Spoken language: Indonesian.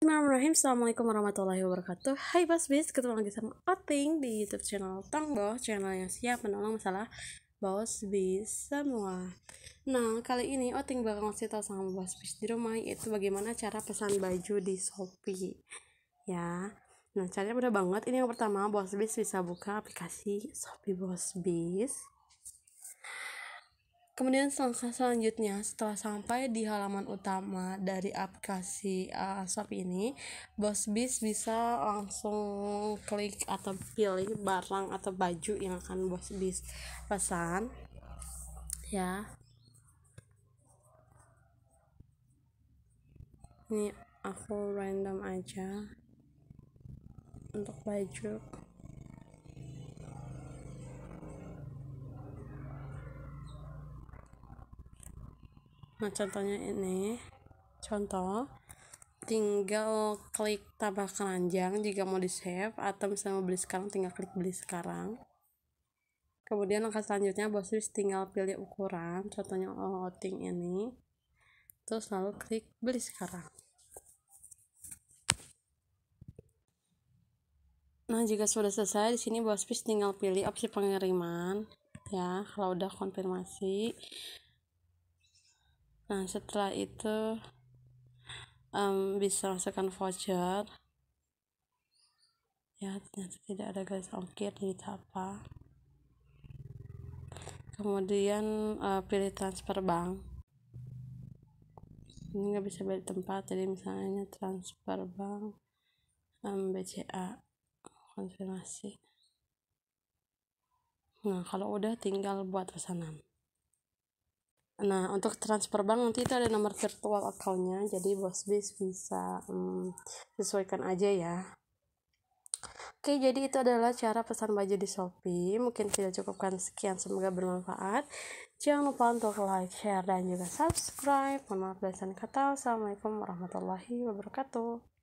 Bismillahirrahmanirrahim Assalamualaikum warahmatullahi wabarakatuh Hai bos Bis, ketemu lagi sama Oting di youtube channel Tangbo Channel yang siap menolong masalah Bos Bis semua Nah, kali ini Oting bakal ngasih tau sama Bos Bis di rumah Yaitu bagaimana cara pesan baju di Shopee Ya Nah, caranya mudah banget Ini yang pertama, Bos Bis bisa buka aplikasi Shopee Bos Bis Kemudian langkah selanjutnya setelah sampai di halaman utama dari aplikasi uh, shop ini, Bos Bis bisa langsung klik atau pilih barang atau baju yang akan Bos Bis pesan. Ya. Ini aku random aja untuk baju. nah contohnya ini contoh tinggal klik tambah keranjang jika mau di save atau misalnya mau beli sekarang tinggal klik beli sekarang kemudian langkah selanjutnya bosris tinggal pilih ukuran contohnya outing ini terus lalu klik beli sekarang nah jika sudah selesai di sini bosris tinggal pilih opsi pengiriman ya kalau udah konfirmasi nah setelah itu um, bisa masukkan voucher ya ternyata tidak ada garis ongkir jadi tak apa kemudian uh, pilih transfer bank ini nggak bisa beli tempat jadi misalnya transfer bank um, BCA konfirmasi nah kalau udah tinggal buat pesanan Nah, untuk transfer bank nanti itu ada nomor virtual accountnya, jadi bos bis bisa um, sesuaikan aja ya. Oke, jadi itu adalah cara pesan baju di Shopee. Mungkin tidak cukupkan sekian, semoga bermanfaat. Jangan lupa untuk like, share, dan juga subscribe. Mohon maaf dan kata. Assalamualaikum warahmatullahi wabarakatuh.